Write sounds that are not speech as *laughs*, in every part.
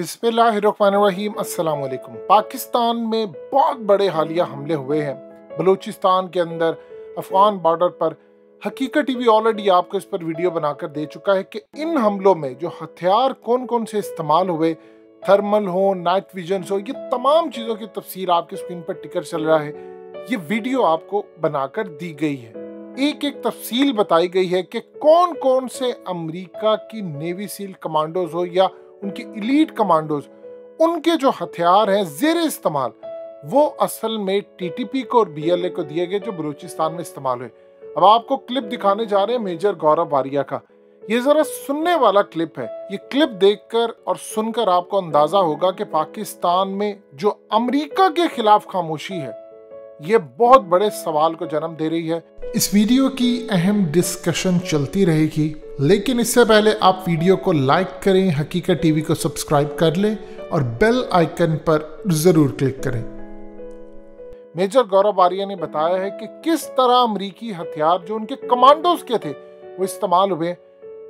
बिस्मिल्लाहिर्रहमानिर्रहीम अस्सलाम वालेकुम पाकिस्तान में बहुत बड़े हालिया हमले हुए हैं बलूचिस्तान के अंदर अफगान बॉर्डर पर हकीकत टीवी ऑलरेडी आपको इस पर वीडियो बनाकर दे चुका है कि इन हमलों में जो हथियार कौन कौन से इस्तेमाल हुए थर्मल हो नाइट विजन हो ये तमाम चीज़ों की तफसीर आपके स्क्रीन पर टिकर चल रहा है ये वीडियो आपको बनाकर दी गई है एक एक तफसील बताई गई है कि कौन कौन से अमेरिका की नेवी सील कमांडोज हो या उनके इलीट कमांडोज उनके जो हथियार हैं जेर इस्तेमाल वो असल में टीटीपी को और बीएलए को दिए गए जो बलूचिस्तान में इस्तेमाल हुए अब आपको क्लिप दिखाने जा रहे हैं मेजर गौरव वारिया का ये ज़रा सुनने वाला क्लिप है ये क्लिप देखकर और सुनकर आपको अंदाज़ा होगा कि पाकिस्तान में जो अमेरिका के खिलाफ खामोशी है ये बहुत बड़े सवाल को जन्म दे रही है इस वीडियो की अहम डिस्कशन चलती रहेगी लेकिन इससे पहले आप वीडियो को लाइक करें हकीकत टीवी को सब्सक्राइब कर लें और बेल आइकन पर ज़रूर क्लिक करें मेजर गौरव आर्या ने बताया है कि किस तरह अमरीकी हथियार जो उनके कमांडोज के थे वो इस्तेमाल हुए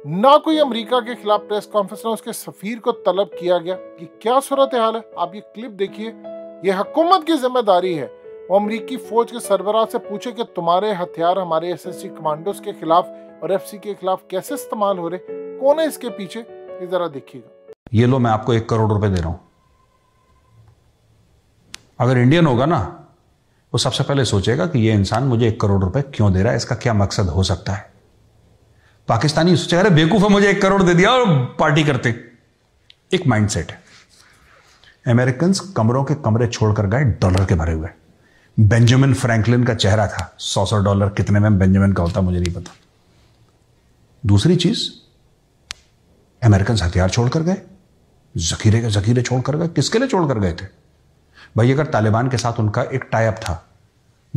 ना कोई अमेरिका के खिलाफ प्रेस कॉन्फ्रेंस में उसके सफीर को तलब किया गया कि क्या सूरत हाल है आप ये क्लिप देखिए ये हकूमत की जिम्मेदारी है वो अमरीकी फौज के सरबराह से पूछे कि तुम्हारे हथियार हमारे एसएससी कमांडोज के खिलाफ और एफ के खिलाफ कैसे इस्तेमाल हो रहे कौन है इसके पीछे ये जरा देखिएगा ये लो मैं आपको एक करोड़ रुपए दे रहा हूं अगर इंडियन होगा ना वो सबसे पहले सोचेगा कि ये इंसान मुझे एक करोड़ रुपए क्यों दे रहा है इसका क्या मकसद हो सकता है पाकिस्तानी सोचेगा अरे बेवकूफ है मुझे एक करोड़ दे दिया और पार्टी करते एक माइंडसेट है अमेरिकन कमरों के कमरे छोड़कर गए डॉलर के भरे हुए बेंजामिन फ्रैंकलिन का चेहरा था सौ सौ डॉलर कितने में बेंजामिन का होता मुझे नहीं पता दूसरी चीज अमेरिकन हथियार छोड़कर गए जखीरे के जखीरे छोड़कर गए किसके लिए छोड़कर गए थे भाई अगर तालिबान के साथ उनका एक टाइप था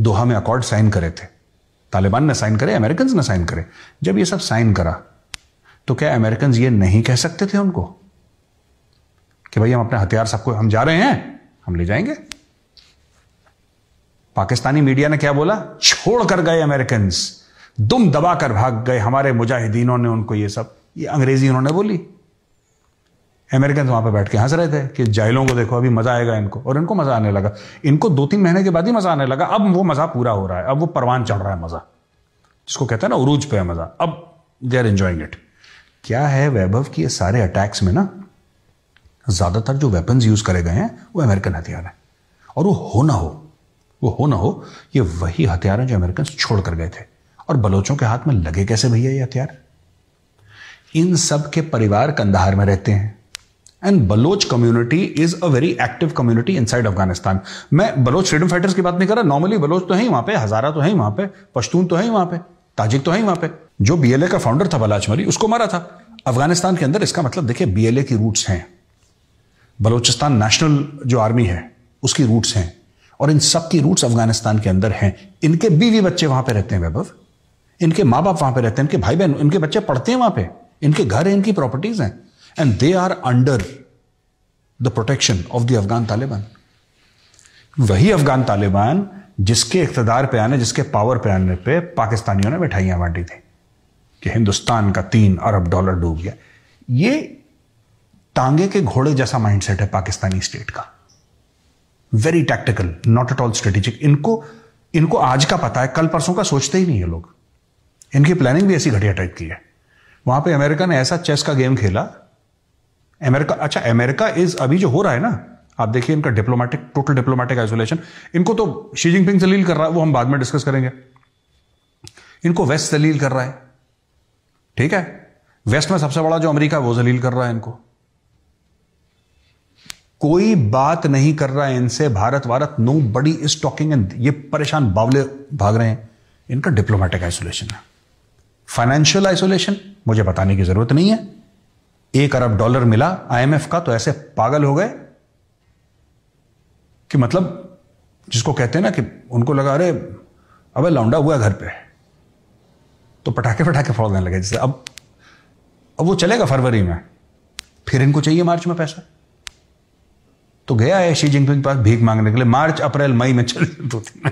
दोहा में अकॉर्ड साइन करे थे तालिबान ने साइन करे अमेरिकन ने साइन करे जब ये सब साइन करा तो क्या अमेरिकन ये नहीं कह सकते थे उनको कि भाई हम अपने हथियार सबको हम जा रहे हैं हम ले जाएंगे पाकिस्तानी मीडिया ने क्या बोला छोड़कर गए अमेरिकन दुम दबा कर भाग गए हमारे मुजाहिदीनों ने उनको ये सब ये अंग्रेजी उन्होंने बोली अमेरिकन वहां पर बैठ के हंस रहे थे कि जाहिलों को देखो अभी मजा आएगा इनको और इनको मजा आने लगा इनको दो तीन महीने के बाद ही मजा आने लगा अब वो मजा पूरा हो रहा है अब वो परवान चढ़ रहा है मजा जिसको कहते हैं ना उरूज पे है मजा अब दे आर एंजॉइंग इट क्या है वैभव की सारे अटैक्स में ना ज्यादातर जो वेपन यूज करे गए हैं वो अमेरिकन हथियार हैं और वो हो ना हो वो हो ना हो ये वही हथियार हैं जो अमेरिकन छोड़ कर गए थे और बलोचों के हाथ में लगे कैसे भैया ये हथियार इन सब के परिवार कंधार में रहते हैं and Baloch community is a very active community inside Afghanistan मैं बलोच फ्रीडम फाइटर्स की बात नहीं कर रहा नॉर्मली बलोच तो है वहां पे हजारा तो है वहां पे पश्तून तो है वहां पे ताजिक तो है वहां पे जो बीएलए का फाउंडर था बलाचमरी उसको मारा था अफगानिस्तान के अंदर इसका मतलब देखिए बीएलए की रूट्स हैं बलोचिस्तान नेशनल जो आर्मी है उसकी रूट्स हैं और इन सब की रूट्स अफगानिस्तान के अंदर हैं इनके बीवी बच्चे वहां पे रहते हैं वैभव इनके माँ बाप वहां पे रहते हैं इनके भाई बहन इनके बच्चे पढ़ते हैं वहां पे इनके घर हैं इनकी प्रॉपर्टीज हैं and they are under the protection of the Afghan Taliban वही अफगान तालिबान जिसके इकतदार पे आने जिसके पावर पे आने पे पाकिस्तानियों ने मिठाइयां बांटी थी कि हिंदुस्तान का तीन अरब डॉलर डूब गया ये तांगे के घोड़े जैसा माइंडसेट है पाकिस्तानी स्टेट का very tactical not at all strategic इनको इनको आज का पता है कल परसों का सोचते ही नहीं है लोग इनकी प्लानिंग भी ऐसी घटिया टाइप की है वहां पे अमेरिका ने ऐसा चेस का गेम खेला अमेरिका अच्छा अमेरिका इज अभी जो हो रहा है ना आप देखिए इनका डिप्लोमेटिक टोटल डिप्लोमेटिक आइसोलेशन इनको तो शी जिनपिंग जलील कर रहा है वो हम बाद में डिस्कस करेंगे इनको वेस्ट जलील कर रहा है ठीक है वेस्ट में सबसे बड़ा जो अमेरिका है वो जलील कर रहा है इनको कोई बात नहीं कर रहा है इनसे भारत वारत nobody is talking and ये परेशान बावले भाग रहे हैं इनका डिप्लोमेटिक आइसोलेशन है फाइनेंशियल आइसोलेशन मुझे बताने की जरूरत नहीं है एक अरब डॉलर मिला आईएमएफ का तो ऐसे पागल हो गए कि मतलब जिसको कहते हैं ना कि उनको लगा अरे अबे लौंडा हुआ घर पे तो पटाखे पटाखे फोड़ने लगे जैसे अब अब वो चलेगा फरवरी में फिर इनको चाहिए मार्च में पैसा तो गया है शी जिनपिंग के पास भीख मांगने के लिए मार्च अप्रैल मई में चले *laughs* दो तीन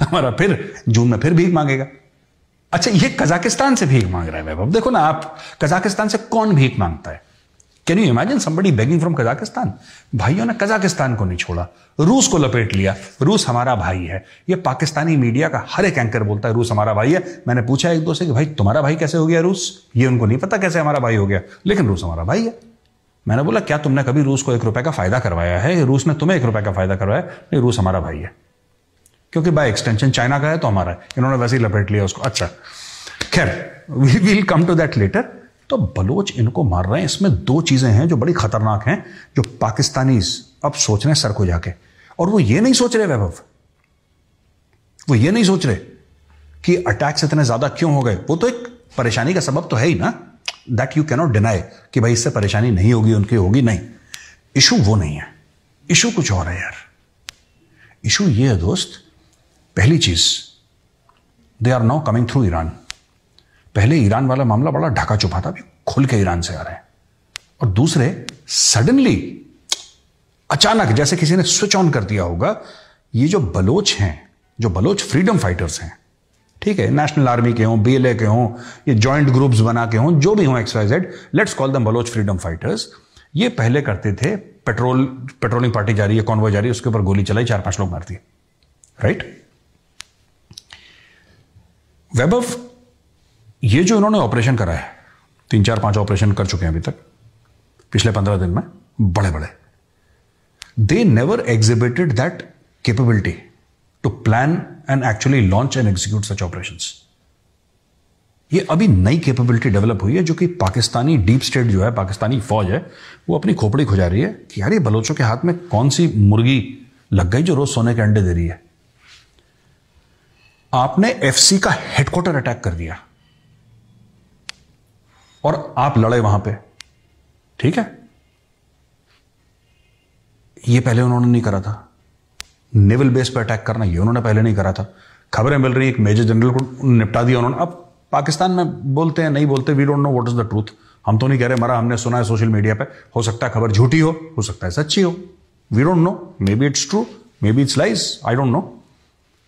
हमारा फिर जून में फिर भीख मांगेगा अच्छा ये कजाकिस्तान से भीख मांग रहा है वैभव देखो ना आप कजाकिस्तान से कौन भीख मांगता है can you imagine somebody begging from Kazakhstan भाइयों ने कजाकिस्तान को नहीं छोड़ा रूस को लपेट लिया रूस हमारा भाई है ये पाकिस्तानी मीडिया का हर एक एंकर बोलता है रूस हमारा भाई है मैंने पूछा एक दो से कि भाई तुम्हारा भाई कैसे हो गया रूस ये उनको नहीं पता कैसे हमारा भाई हो गया लेकिन रूस हमारा भाई है मैंने बोला क्या तुमने कभी रूस को एक रुपए का फायदा करवाया है रूस ने तुम्हें एक रुपए का फायदा करवाया नहीं रूस हमारा भाई है क्योंकि बाय एक्सटेंशन चाइना का है तो हमारा है इन्होंने वैसे ही लपेट लिया उसको अच्छा खैर we will come to that later तो बलोच इनको मार रहे हैं इसमें दो चीज़ें हैं जो बड़ी खतरनाक हैं जो पाकिस्तानी अब सोच रहे हैं सर को जाके और वो ये नहीं सोच रहे वैभव वो ये नहीं सोच रहे कि अटैक्स इतने ज़्यादा क्यों हो गए वो तो एक परेशानी का सबब तो है ही ना दैट यू कैनॉट डिनाई कि भाई इससे परेशानी नहीं होगी उनकी होगी नहीं इशू वो नहीं है इशू कुछ और है यार इशू ये है दोस्त पहली चीज they are now coming through Iran पहले ईरान वाला मामला बड़ा ढका चुपा था अभी खुल के ईरान से आ रहे हैं और दूसरे सडनली अचानक जैसे किसी ने स्विच ऑन कर दिया होगा ये जो बलोच हैं जो बलोच फ्रीडम फाइटर्स हैं ठीक है नेशनल आर्मी के हों बीएलए के हों ये जॉइंट ग्रुप्स बना के हों जो भी हों XYZ let's call them Baloch freedom fighters ये पहले करते थे पेट्रोल पेट्रोलिंग पार्टी जा रही है वो जा रही है उसके ऊपर गोली चलाई चार पांच लोग मारती है राइट वैभव ये जो इन्होंने ऑपरेशन करा है तीन चार पांच ऑपरेशन कर चुके हैं अभी तक पिछले पंद्रह दिन में बड़े बड़े they never exhibited that capability to plan and actually launch and execute such operation ये अभी नई कैपेबिलिटी डेवलप हुई है जो कि पाकिस्तानी डीप स्टेट जो है पाकिस्तानी फौज है वो अपनी खोपड़ी खुजा रही है कि यार ये बलोचों के हाथ में कौन सी मुर्गी लग गई जो रोज सोने के अंडे दे रही है आपने एफसी का हेडक्वार्टर अटैक कर दिया और आप लड़े वहां पे ठीक है ये पहले उन्होंने नहीं करा था नेवल बेस पर अटैक करना ये उन्होंने पहले नहीं करा था खबरें मिल रही एक मेजर जनरल को निपटा दिया उन्होंने अब पाकिस्तान में बोलते हैं नहीं बोलते we don't know what is the truth हम तो नहीं कह रहे मारा हमने सुना है सोशल मीडिया पे हो सकता है खबर झूठी हो हो सकता है सच्ची हो we don't know maybe it's true maybe it's lies I don't know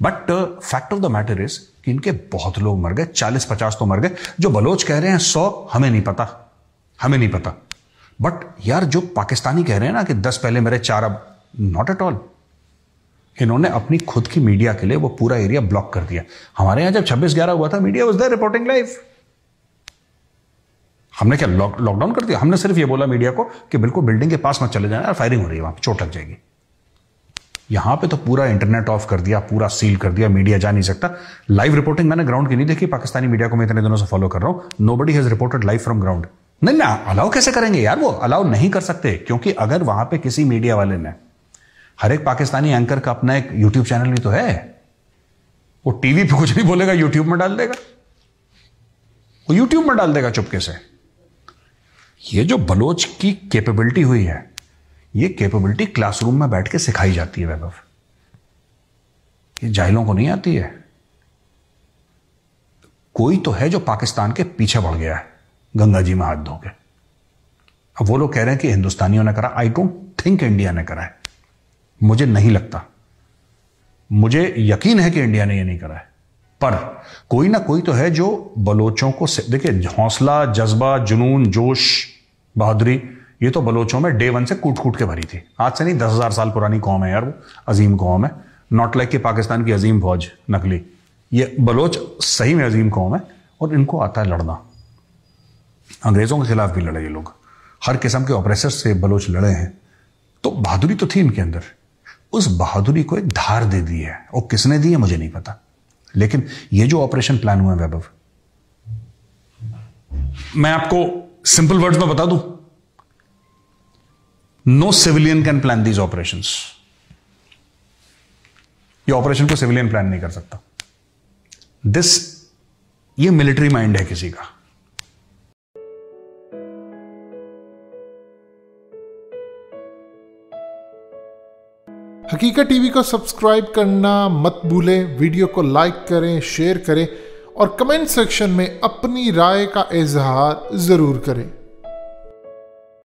but fact of the matter is कि इनके बहुत लोग मर गए चालीस पचास तो मर गए जो बलोच कह रहे हैं सौ हमें नहीं पता हमें नहीं पता बट यार जो पाकिस्तानी कह रहे हैं ना कि दस पहले मेरे चार अब नॉट एट ऑल इन्होंने अपनी खुद की मीडिया के लिए वो पूरा एरिया ब्लॉक कर दिया हमारे यहां जब छब्बीस ग्यारह हुआ था मीडिया द रिपोर्टिंग लाइफ हमने क्या लॉकडाउन कर दिया हमने सिर्फ ये बोला मीडिया को कि बिल्कुल बिल्डिंग के पास मत चले जाना यार फायरिंग हो रही है वहां चोट लग जाएगी यहां पे तो पूरा इंटरनेट ऑफ कर दिया पूरा सील कर दिया मीडिया जा नहीं सकता लाइव रिपोर्टिंग मैंने ग्राउंड की नहीं देखी पाकिस्तानी मीडिया को मैं इतने दिनों से फॉलो कर रहा हूं nobody has reported live from ground नहीं ना अलाउ कैसे करेंगे यार वो अलाउ नहीं कर सकते क्योंकि अगर वहां पे किसी मीडिया वाले ने हर एक पाकिस्तानी एंकर का अपना एक यूट्यूब चैनल भी तो है वो टीवी पे कुछ नहीं बोलेगा यूट्यूब में डाल देगा वो यूट्यूब में डाल देगा चुपके से ये जो बलोच की कैपेबिलिटी हुई है ये कैपेबिलिटी क्लासरूम में बैठ के सिखाई जाती है वैभव ये जाहिलों को नहीं आती है कोई तो है जो पाकिस्तान के पीछे बढ़ गया है गंगा जी में हाथ धो के अब वो लोग कह रहे हैं कि हिंदुस्तानियों ने करा आई डोंट थिंक इंडिया ने करा है मुझे नहीं लगता मुझे यकीन है कि इंडिया ने यह नहीं करा है पर कोई ना कोई तो है जो बलोचों को देखिए हौसला जज्बा जुनून जोश बहादुरी ये तो बलोचों में डे वन से कूट कूट के भरी थी आज से नहीं दस हज़ार साल पुरानी कौम है यार वो अजीम कौम है नॉट लाइक कि पाकिस्तान की अजीम फौज नकली ये बलोच सही में अजीम कौम है और इनको आता है लड़ना अंग्रेज़ों के खिलाफ भी लड़े ये लोग हर किस्म के ऑपरेसर से बलोच लड़े हैं तो बहादुरी तो थी इनके अंदर उस बहादुरी को एक धार दे दी है और किसने दी है मुझे नहीं पता लेकिन ये जो ऑपरेशन प्लान हुआ है वैभव मैं आपको सिंपल वर्ड्स में बता दूं no civilian can plan these operation ये ऑपरेशन को सिविलियन प्लान नहीं कर सकता दिस ये मिलिट्री माइंड है किसी का हकीकत टीवी को सब्सक्राइब करना मत भूलें वीडियो को लाइक करें शेयर करें और कमेंट सेक्शन में अपनी राय का इजहार ज़रूर करें